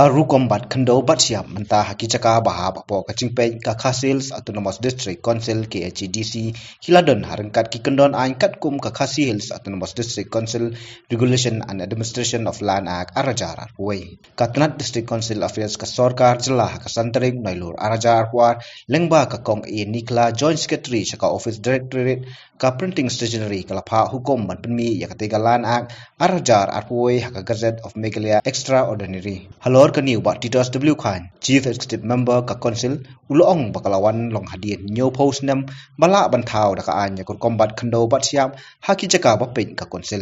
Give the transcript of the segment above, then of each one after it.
karu kombat khando batsia manta haki chaka baha bapo kaching pe ka khasils autonomous district council khdc e hiladon harangkat ki kendon ain kat kum ka khasi hills autonomous district council regulation and administration of land act arajar arpuai katnat district council affairs ka sarkar jilla ka santarik nailur arajar arpuar lengba ka kong e nikla joint secretary chaka office directorate ka printing stationery kala pha hukom man pen mi ya ka tega lan ak arajar arpoi ha gazette of megalia extraordinary halor ka new ba titus w khan chief executive member ka council ulong bakalawan long hadien new post nam bala ban thao da ka an ya combat khando bat siam ha ki chaka ba pen ka council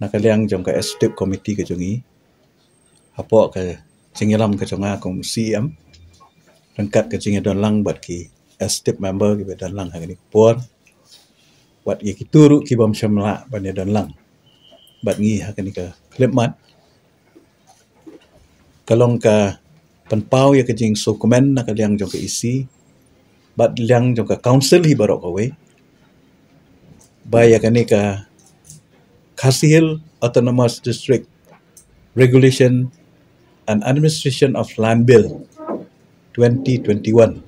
na jong ka executive committee ka jongi apo ka singelam ka jonga kong cm rengkat ka jingi don lang bat ki as tip member kita lang hari ini pun bat gi kituru ki bom semla ban ya lang bat gi hak ni ka klemat kalong ka penpau ya kejing so komen nak liang jong ke isi bat liang jong ka council hi barok ka wei ba ya kani ka kasihil autonomous district regulation and administration of land bill 2021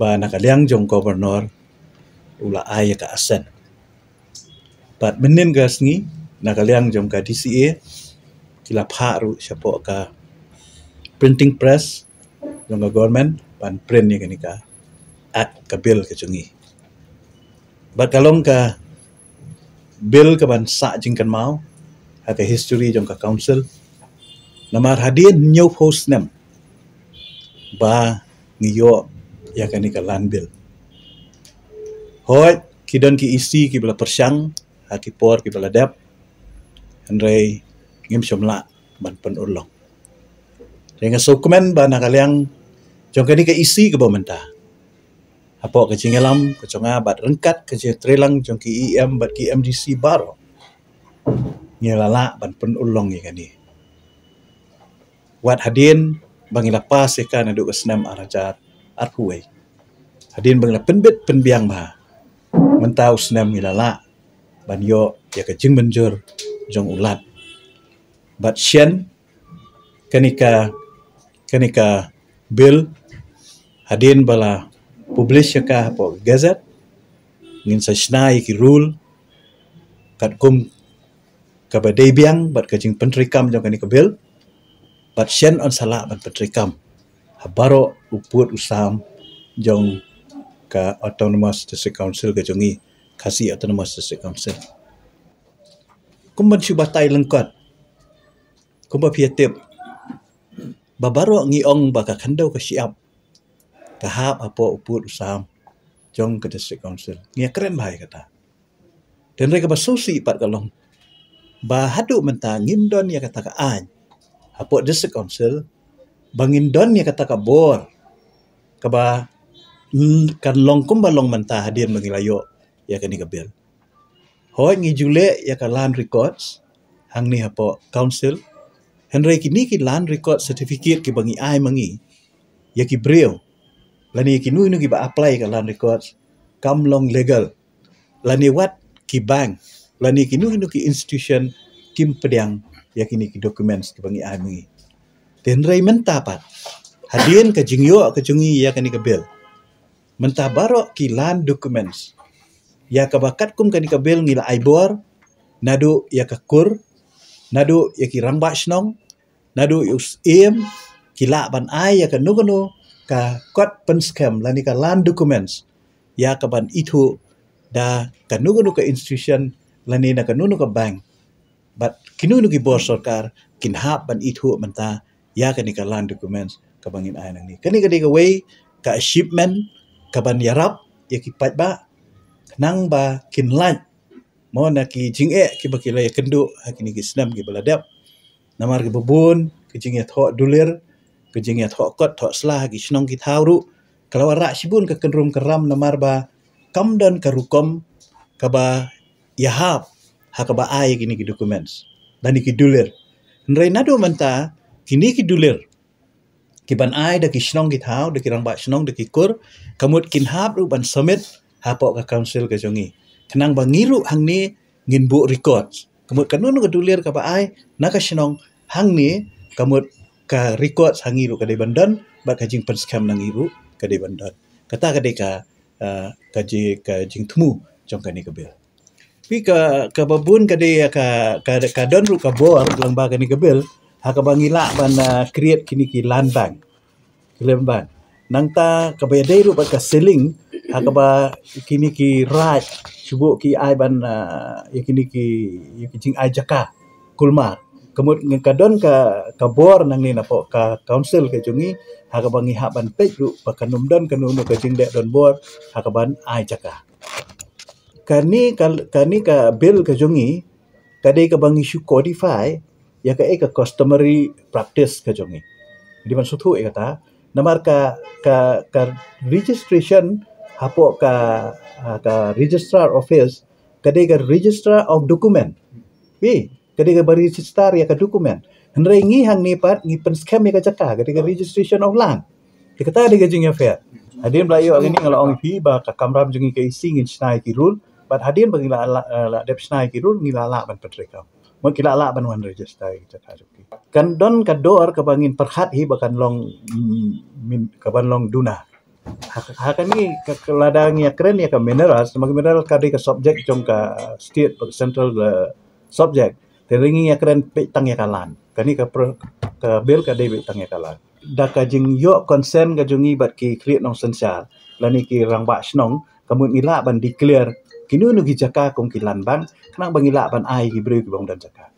ba nakaliang jong governor ula ai ka asen pat menin ka sni na kaliang jom ka dc a kila pharu sapo ka printing press jom ka government pan print ni kanika at ka bill ka chungi bat kalong ka bill ka ban sa jingkan mau ada history jom ka council namar hadir new post nem ba ngiyo yakani ka land bill Hoit, kidon ki isi ki bala persyang, haki por ki bala dep, andrei ngim syomla ban pen urlong. Dengan sokumen ba na kaliang, jong ke isi ke bawah mentah. Apo ke cingelam, ke conga bat rengkat, ke cingelam trelang, jong ki IEM, bat ki MDC baro. Ngilala ban pen urlong ni kini. Wat hadin, bangila pas ikan aduk ke senam arajat, arhuwe. Hadin bangila penbit, penbiang bahan mentau senam ilala ban yo ya kecing menjur jong ulat bat sian kenika kenika bil hadin bala publish ya ka po gazet, ngin sa snai ki rule kat kum ka ba biang bat kecing pentrikam jong kenika bil bat sian on sala bat pentrikam habaro uput usam jong ke Autonomous District Council ke Jongi kasi Autonomous District Council kumpa si batai lengkat kumpa piatip babaro ngi ong ba ka kando ka siap tahap apo uput usam jong ke district council ngi keren bahai kata dan mereka basusi pat kalong ba hadu menta ngindon ya kata ka an apo district council bangindon ya kata ka bor ka ba kan long kumba long mentah hadir mengilayo ya kan digabil. Hoi ngi jule ya kan land records hang ni hapo council Henry kini ki land record certificate ki bangi ai mangi ya ki brio lani ki nu nu ki ba apply ka land records kam long legal lani wat ki bank lani ki nu nu ki institution kim pedang ya kini ki documents ki bangi ai mangi tenrai mentapat hadian ke jingyo ke jungi ya kan ni ke mentabaro kilan dokumens ya kebakat kum kani kabel ngila aibor nadu ya kekur, nadu ya ki rambak snong nadu yus ya im kila ban ai ya kanu kanu ka kot pen scam lani ka lan dokumens ya kaban itu da kanu kanu ke institution lani na ke kanu ka bank but kinu kanu ki bor sarkar hap ban itu mentah ya ke ka lan dokumens kabangin ai nang ni Kini kini ka way ka shipment kaban yarap ya ki pat ba nang ba kin lan mo na ki jing e ki ba ki la kendu ha ki ni ki snam ki bala namar ki bubun ki jing e tho dulir ki jing e tho kot tho sla ki snong ki thauru kalau ra sibun ka kendrum keram namar ba kam dan ka rukom ka ba yahap ha ka ba ai ki ni ki documents dan ki dulir nrei nadu manta kini ki dulir ki ban ai da ki shnong ki thao da ki rang ba shnong da ki kur kamut kin hap ru ban summit hapok ka council ka jongi kenang ba ngiru hang ni ngin bu record kamut kanun ka dulir ka ba ai na ka shnong hang ni kamut ka record hang ngiru ka dai bandan ba ka jing pen scam nang ibu ka dai bandan kata ka dai ah, ka ka ji ka jing thmu jong ka ni ka bil pi ka ka babun ka dai ka ka don ru ka bor lang ba ka ni ka bil Hakabang ila ban uh, create kini ki lanban. Kilemban. Nang ta kabaya dai ru ka ceiling hakaba kini ki raj cubo ki ai ban uh, ya kini ki ya ki ai jaka kulma. Kemud ngan kadon ka ka bor nang ni napo ka council ke jungi hakaba ngi hak ban pek ru ka kanum don kanu ka jing dek don bor hakaba ai jaka. Kani kani ka bill ka jungi kadai ka bangi syukur defy ya ka ek customary practice ka jongi di man suthu eka ta, namar ka ka ka registration hapo ka ha, ka registrar office kade ka registrar of document wi kade ka registrar ya ka document hendre ngi hang ni pat ngi pen scam ka jaka kade ka registration of land e kata de ka jingi fair hadin blayo agini ngala ong fi ba ka kamram jingi ka ising in snai ki rule but hadin bagila la de snai ki rule ngila la ban patrekam Mau lah kita lah benuan rejis tadi kita cari. Kan don kador kebangin perhat hi bahkan long mm, min kaban long duna. Hakan ha ni ke ladang ya keren ya ke mineral, semakin mineral kadi ke subjek cung ke state central ke subjek. Teringin ya keren petang ya kalan. Kani ke per ke bil ke debit tang ya kalan. Da kajing yo konsen kajungi bat ki create nong sensial. Lani ki rang bak senong, kamu ni lah ban declare kini nugi jaka kongkilan ban kena bangila ban ai gibru gibong dan jaka